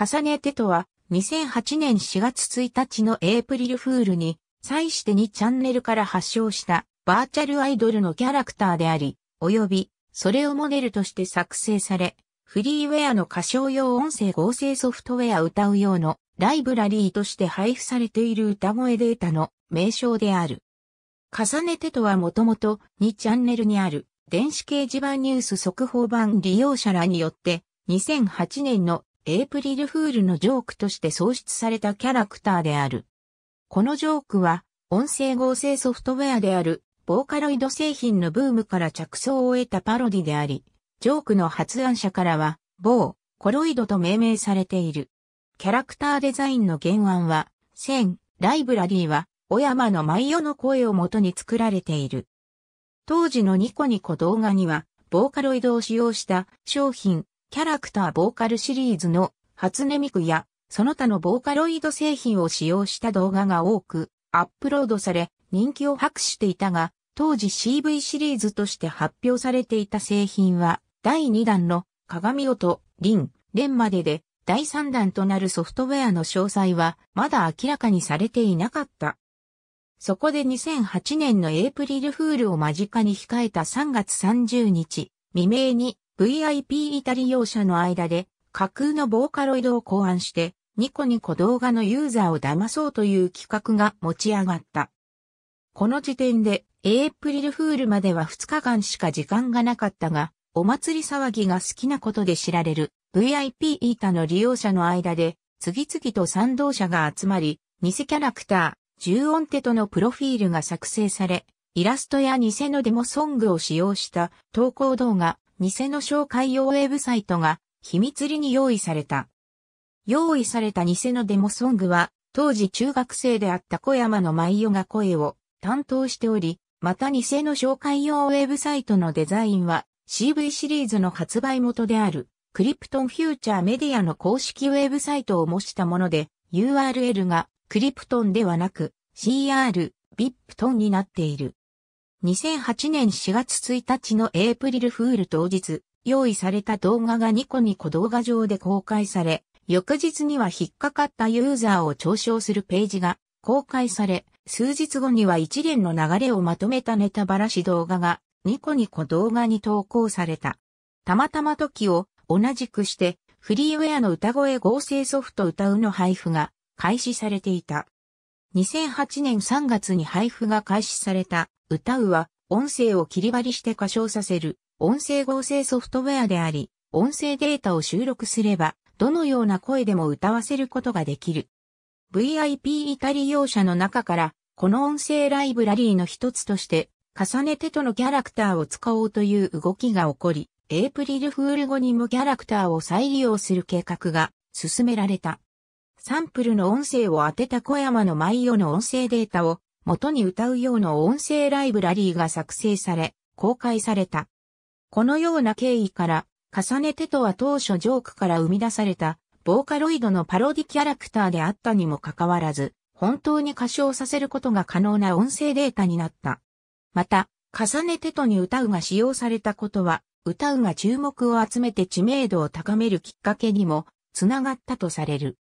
重ねてとは、2008年4月1日のエイプリルフールに、際して2チャンネルから発祥したバーチャルアイドルのキャラクターであり、及び、それをモデルとして作成され、フリーウェアの歌唱用音声合成ソフトウェア歌う用のライブラリーとして配布されている歌声データの名称である。重ねてとはもともと2チャンネルにある電子掲示板ニュース速報版利用者らによって2008年のエイプリルフールのジョークとして創出されたキャラクターである。このジョークは、音声合成ソフトウェアである、ボーカロイド製品のブームから着想を得たパロディであり、ジョークの発案者からは、某、コロイドと命名されている。キャラクターデザインの原案は、1000、ライブラリーは、小山の舞代の声をもとに作られている。当時のニコニコ動画には、ボーカロイドを使用した商品、キャラクターボーカルシリーズの初音ミクやその他のボーカロイド製品を使用した動画が多くアップロードされ人気を博していたが当時 CV シリーズとして発表されていた製品は第2弾の鏡音、リン、レンまでで第3弾となるソフトウェアの詳細はまだ明らかにされていなかった。そこで2008年のエイプリルフールを間近に控えた3月30日未明に VIP イタリ用者の間で架空のボーカロイドを考案して、ニコニコ動画のユーザーを騙そうという企画が持ち上がった。この時点で、エイプリルフールまでは2日間しか時間がなかったが、お祭り騒ぎが好きなことで知られる VIP イータの利用者の間で、次々と賛同者が集まり、偽キャラクター、10音手とのプロフィールが作成され、イラストや偽のデモソングを使用した投稿動画、偽の紹介用ウェブサイトが秘密裏に用意された。用意された偽のデモソングは、当時中学生であった小山の舞代が声を担当しており、また偽の紹介用ウェブサイトのデザインは CV シリーズの発売元であるクリプトンフューチャーメディアの公式ウェブサイトを模したもので URL がクリプトンではなく CR ビプトンになっている。2008年4月1日のエイプリルフール当日、用意された動画がニコニコ動画上で公開され、翌日には引っかかったユーザーを嘲笑するページが公開され、数日後には一連の流れをまとめたネタバラシ動画がニコニコ動画に投稿された。たまたま時を同じくしてフリーウェアの歌声合成ソフト歌うの配布が開始されていた。2008年3月に配布が開始された、歌うは、音声を切り張りして歌唱させる、音声合成ソフトウェアであり、音声データを収録すれば、どのような声でも歌わせることができる。VIP イタリ用社の中から、この音声ライブラリーの一つとして、重ねてとのキャラクターを使おうという動きが起こり、エイプリルフール後にもキャラクターを再利用する計画が進められた。サンプルの音声を当てた小山の舞代の音声データを元に歌うような音声ライブラリーが作成され、公開された。このような経緯から、重ねてとは当初ジョークから生み出された、ボーカロイドのパロディキャラクターであったにもかかわらず、本当に歌唱させることが可能な音声データになった。また、重ねてとに歌うが使用されたことは、歌うが注目を集めて知名度を高めるきっかけにも、つながったとされる。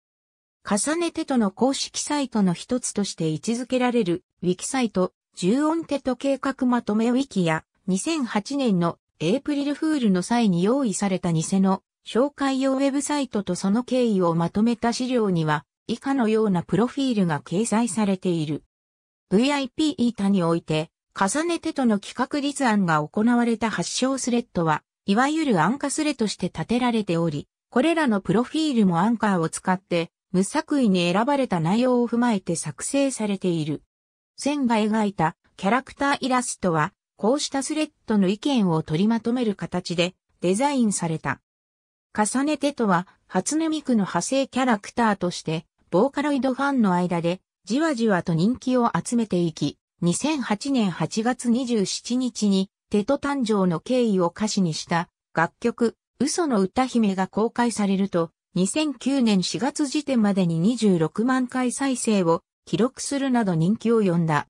重ねてとの公式サイトの一つとして位置づけられる、ウィキサイト、10音テト計画まとめウィキや、2008年のエイプリルフールの際に用意された偽の紹介用ウェブサイトとその経緯をまとめた資料には、以下のようなプロフィールが掲載されている。VIP イータにおいて、重ねてとの企画立案が行われた発祥スレッドは、いわゆるアンカスレとして立てられており、これらのプロフィールもアンカーを使って無作為に選ばれた内容を踏まえて作成されている。線が描いたキャラクターイラストは、こうしたスレッドの意見を取りまとめる形でデザインされた。重ねてとは、初音ミクの派生キャラクターとして、ボーカロイドファンの間で、じわじわと人気を集めていき、2008年8月27日に、テト誕生の経緯を歌詞にした、楽曲、嘘の歌姫が公開されると、2009年4月時点までに26万回再生を記録するなど人気を呼んだ。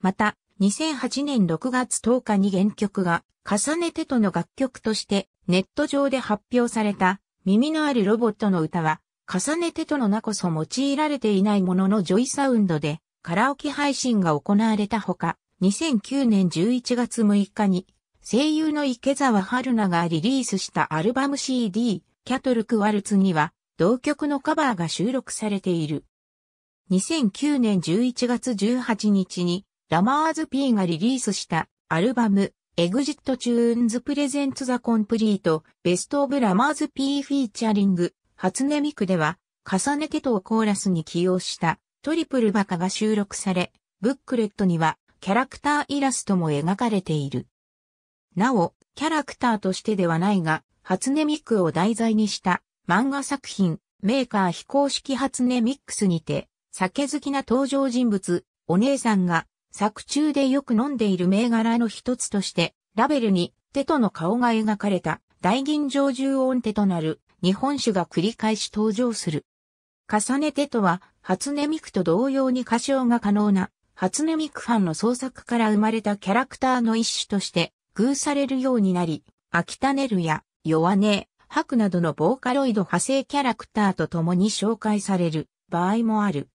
また、2008年6月10日に原曲が重ねてとの楽曲としてネット上で発表された耳のあるロボットの歌は重ねてとの名こそ用いられていないもののジョイサウンドでカラオケ配信が行われたほか2009年11月6日に声優の池沢春菜がリリースしたアルバム CD キャトルク・ワルツには、同曲のカバーが収録されている。2009年11月18日に、ラマーズピーがリリースしたアルバム、エグジットチューンズプレゼンツザコンプリート、ベストオブラマーズピー・フィーチャリング、初音ミクでは、重ねてとコーラスに起用したトリプルバカが収録され、ブックレットにはキャラクターイラストも描かれている。なお、キャラクターとしてではないが、初音ミクを題材にした漫画作品、メーカー非公式初音ミックスにて、酒好きな登場人物、お姉さんが、作中でよく飲んでいる銘柄の一つとして、ラベルに、テトの顔が描かれた、大吟醸獣音手となる、日本酒が繰り返し登場する。重ねテとは、初音ミクと同様に歌唱が可能な、初音ミクファンの創作から生まれたキャラクターの一種として、偶されるようになり、秋田ねるや、弱音、白などのボーカロイド派生キャラクターと共に紹介される場合もある。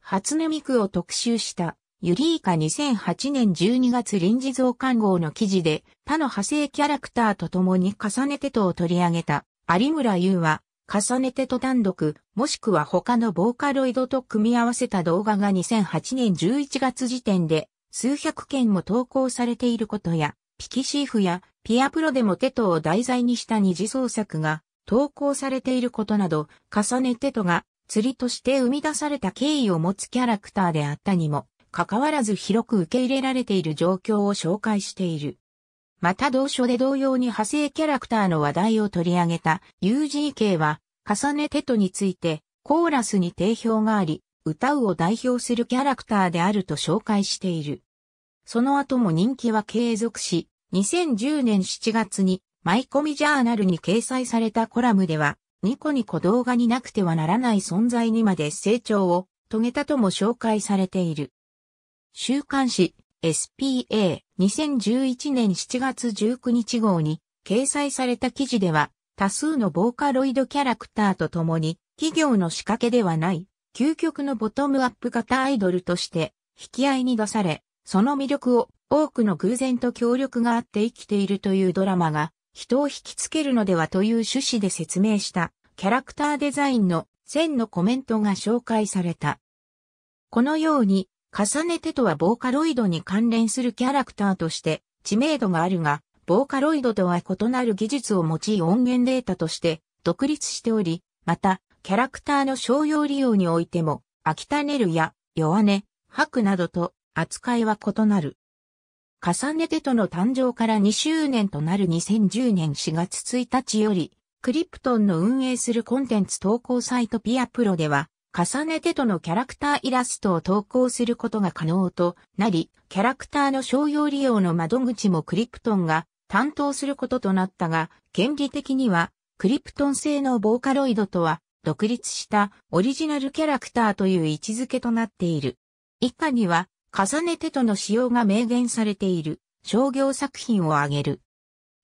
初音ミクを特集したユリーカ2008年12月臨時増刊号の記事で他の派生キャラクターと共に重ねてとを取り上げた有村優は重ねてと単独もしくは他のボーカロイドと組み合わせた動画が2008年11月時点で数百件も投稿されていることやピキシーフやピアプロでもテトを題材にした二次創作が投稿されていることなど、重ねテトが釣りとして生み出された経緯を持つキャラクターであったにも、かかわらず広く受け入れられている状況を紹介している。また同書で同様に派生キャラクターの話題を取り上げた UGK は、重ねテトについて、コーラスに定評があり、歌うを代表するキャラクターであると紹介している。その後も人気は継続し、2010年7月に、マイコミジャーナルに掲載されたコラムでは、ニコニコ動画になくてはならない存在にまで成長を遂げたとも紹介されている。週刊誌 SPA 2011年7月19日号に掲載された記事では多数のボーカロイドキャラクターと共に企業の仕掛けではない究極のボトムアップ型アイドルとして引き合いに出されその魅力を多くの偶然と協力があって生きているというドラマが人を引きつけるのではという趣旨で説明したキャラクターデザインの1000のコメントが紹介された。このように重ねてとはボーカロイドに関連するキャラクターとして知名度があるが、ボーカロイドとは異なる技術を用い音源データとして独立しており、また、キャラクターの商用利用においても、秋田ネルや、弱音、クなどと扱いは異なる。重ねてとの誕生から2周年となる2010年4月1日より、クリプトンの運営するコンテンツ投稿サイトピアプロでは、重ねてとのキャラクターイラストを投稿することが可能となり、キャラクターの商用利用の窓口もクリプトンが担当することとなったが、権利的には、クリプトン製のボーカロイドとは、独立したオリジナルキャラクターという位置づけとなっている。以下には、重ねてとの使用が明言されている商業作品を挙げる。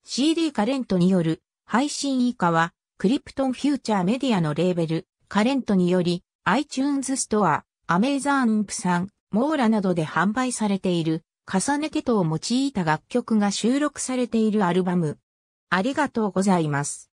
CD カレントによる配信以下は、クリプトンフューチャーメディアのレーベル、カレントにより、iTunes ストア、アメイザーンプさん、モーラなどで販売されている、重ねてとを用いた楽曲が収録されているアルバム。ありがとうございます。